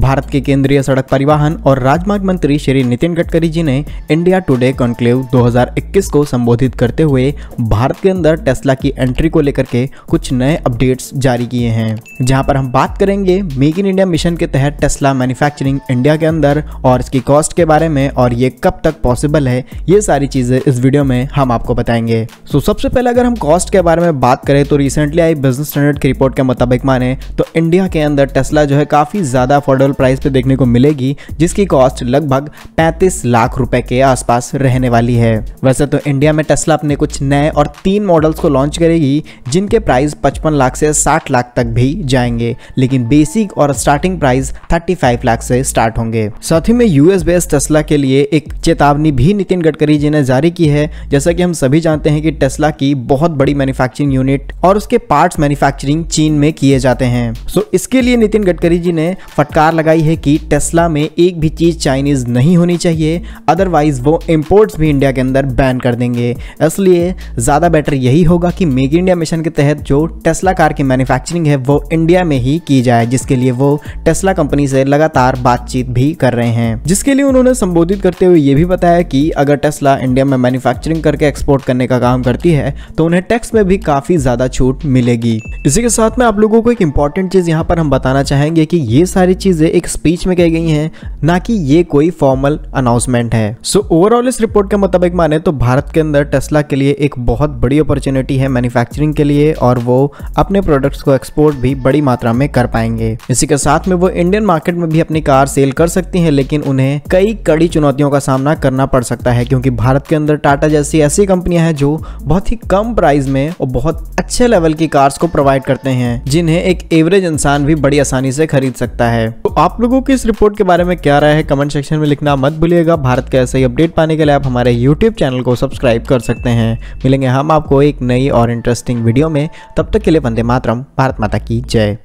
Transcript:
भारत के केंद्रीय सड़क परिवहन और राजमार्ग मंत्री श्री नितिन गडकरी जी ने इंडिया टुडे कॉन्क्लेव 2021 को संबोधित करते हुए भारत के अंदर टेस्ला की एंट्री को लेकर के कुछ नए अपडेट्स जारी किए हैं जहां पर हम बात करेंगे मेक इन इंडिया मिशन के तहत टेस्ला मैन्युफैक्चरिंग इंडिया के अंदर और इसकी कॉस्ट के बारे में और ये कब तक पॉसिबल है ये सारी चीजें इस वीडियो में हम आपको बताएंगे सो so, सबसे पहले अगर हम कॉस्ट के बारे में बात करें तो रिसेंटली आई बिजनेस स्टैंडर्ड की रिपोर्ट के मुताबिक माने तो इंडिया के अंदर टेस्ला जो है काफी ज्यादा अफोर्डेबल मॉडल प्राइस पे देखने को मिलेगी जिसकी कॉस्ट लगभग 35 लाख रुपए के आसपास रहने वाली है वैसे तो इंडिया में टेस्ला अपने कुछ नए और तीन मॉडल्स को लॉन्च करेगी जिनके प्राइस 55 लाख से 60 लाख तक भी जाएंगे लेकिन बेसिक और स्टार्टिंग प्राइस 35 लाख से स्टार्ट होंगे साथ ही में यूएस बेस्ड टेस्ला के लिए एक चेतावनी भी नितिन गडकरी जी ने जारी की है जैसा की हम सभी जानते हैं की टेस्ला की बहुत बड़ी मैन्युफैक्चरिंग यूनिट और उसके पार्ट मैन्युफैक्चरिंग चीन में किए जाते हैं सो इसके लिए नितिन गडकरी जी ने फटकार लगाई है कि टेस्ला में एक भी चीज़ चाइनीज़ नहीं होनी चाहिए अदरवाइज़ वो इम्पोर्ट्स भी इंडिया के अंदर बैन कर देंगे इसलिए ज़्यादा बेटर यही होगा कि मेक इंडिया मिशन के तहत जो टेस्ला कार की मैन्युफैक्चरिंग है वो इंडिया में ही की जाए जिसके लिए वो टेस्ला कंपनी से लगातार बातचीत भी कर रहे हैं जिसके लिए उन्होंने संबोधित करते हुए ये भी बताया कि अगर टेस्ला इंडिया में मैन्युफैक्चरिंग करके एक्सपोर्ट करने का काम करती है तो उन्हें टैक्स में भी काफ़ी ज़्यादा छूट मिलेगी इसी के साथ में आप लोगों को एक इंपॉर्टेंट चीज़ यहाँ पर हम बताना चाहेंगे कि ये सारी चीज़ें चीज़ें एक स्पीच में कही गई हैं ना कि ये कोई फॉर्मल अनाउंसमेंट है सो so, ओवरऑल इस रिपोर्ट के मुताबिक माने तो भारत के अंदर टेस्ला के लिए एक बहुत बड़ी अपॉर्चुनिटी है मैन्युफैक्चरिंग के लिए और वो अपने प्रोडक्ट्स को एक्सपोर्ट भी बड़ी मात्रा में कर पाएंगे इसी के साथ में वो इंडियन मार्केट में भी अपनी कार सेल कर सकती है लेकिन उन्हें कई कड़ी चुनौतियों का सामना करना पड़ सकता है क्योंकि भारत के अंदर टाटा जैसी ऐसी कंपनियां हैं जो बहुत ही कम प्राइस में और बहुत अच्छे लेवल की कार्स को प्रोवाइड करते हैं जिन्हें एक एवरेज इंसान भी बड़ी आसानी से खरीद सकता है तो आप लोगों की इस रिपोर्ट के बारे में क्या राय है कमेंट सेक्शन में लिखना मत भूलिएगा भारत के ऐसे ही अपडेट पाने के लिए आप हमारे यूट्यूब चैनल को सब्सक्राइब कर सकते हैं मिलेंगे हम आपको एक नई और इंटरेस्टिंग वीडियो में तब तक के लिए वंदे मातरम भारत माता की जय